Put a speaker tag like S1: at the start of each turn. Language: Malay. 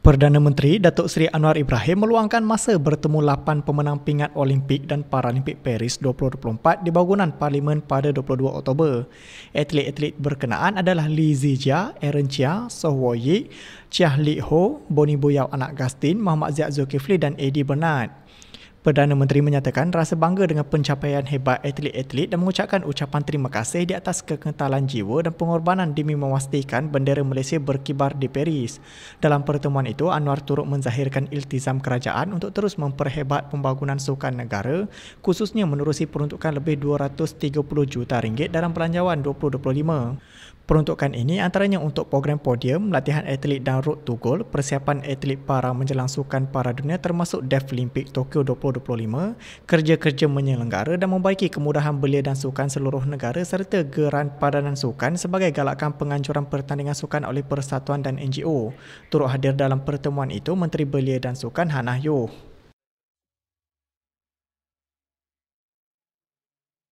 S1: Perdana Menteri Datuk Seri Anwar Ibrahim meluangkan masa bertemu lapan pemenang pingat Olimpik dan Paralimpik Paris 2024 di bangunan Parlimen pada 22 Oktober. Atlet-atlet berkenaan adalah Li Zijia, Aaron Chia, Sohwo Yi, Chia Li Ho, Boni Boyau Anak Gastin, Muhammad Ziad Zulkifli dan Eddie Bernard. Perdana Menteri menyatakan rasa bangga dengan pencapaian hebat atlet-atlet dan mengucapkan ucapan terima kasih di atas kekentalan jiwa dan pengorbanan demi memastikan bendera Malaysia berkibar di Paris. Dalam pertemuan itu, Anwar turut menzahirkan iltizam kerajaan untuk terus memperhebat pembangunan sukan negara, khususnya menerusi peruntukan lebih 230 juta ringgit dalam pelanjawan 2025. Peruntukan ini antaranya untuk program podium, latihan atlet dan road to goal, persiapan atlet para menjelang sukan para dunia termasuk Deaflympic Tokyo 2025, kerja-kerja menyelenggara dan membaiki kemudahan belia dan sukan seluruh negara serta geran padanan sukan sebagai galakan penganjuran pertandingan sukan oleh persatuan dan NGO. Turut hadir dalam pertemuan itu Menteri Belia dan Sukan Hannah Yeoh.